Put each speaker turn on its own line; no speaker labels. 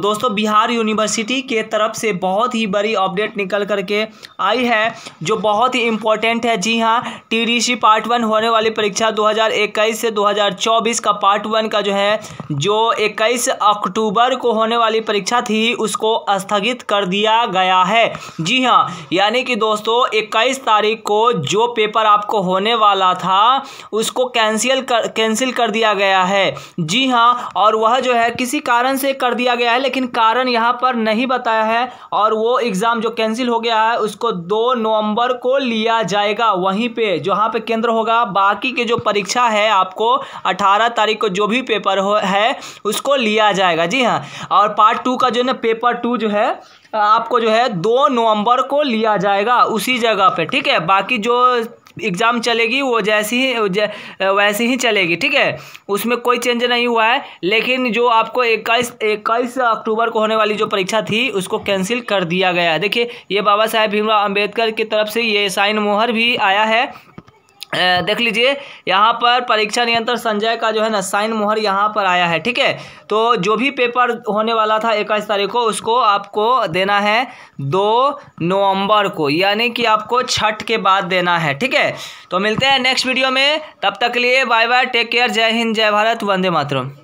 दोस्तों बिहार यूनिवर्सिटी के तरफ से बहुत ही बड़ी अपडेट निकल करके आई है जो बहुत ही इम्पोर्टेंट है जी हाँ टीडीसी पार्ट वन होने वाली परीक्षा 2021 से 2024 का पार्ट वन का जो है जो 21 अक्टूबर को होने वाली परीक्षा थी उसको स्थगित कर दिया गया है जी हाँ यानी कि दोस्तों 21 तारीख को जो पेपर आपको होने वाला था उसको कैंसिल कर कैंसिल कर दिया गया है जी हाँ और वह जो है किसी कारण से कर दिया गया है लेकिन कारण यहाँ पर नहीं बताया है और वो एग्ज़ाम जो कैंसिल हो गया है उसको दो नवंबर को लिया जाएगा वहीं पे जहाँ पे केंद्र होगा बाकी के जो परीक्षा है आपको 18 तारीख को जो भी पेपर हो है उसको लिया जाएगा जी हाँ और पार्ट टू का जो ना पेपर टू जो है आपको जो है दो नवंबर को लिया जाएगा उसी जगह पे ठीक है बाकी जो एग्ज़ाम चलेगी वो जैसी ही जै, वैसी ही चलेगी ठीक है उसमें कोई चेंज नहीं हुआ है लेकिन जो आपको इक्कीस इक्कीस अक्टूबर को होने वाली जो परीक्षा थी उसको कैंसिल कर दिया गया है देखिए ये बाबा साहेब भीमराव अम्बेडकर की तरफ से ये साइन मोहर भी आया है देख लीजिए यहाँ पर परीक्षा नियंत्रण संजय का जो है ना साइन मोहर यहाँ पर आया है ठीक है तो जो भी पेपर होने वाला था इक्कीस तारीख को उसको आपको देना है दो नवंबर को यानी कि आपको छठ के बाद देना है ठीक है तो मिलते हैं नेक्स्ट वीडियो में तब तक के लिए बाय बाय टेक केयर जय हिंद जय भारत वंदे मातरम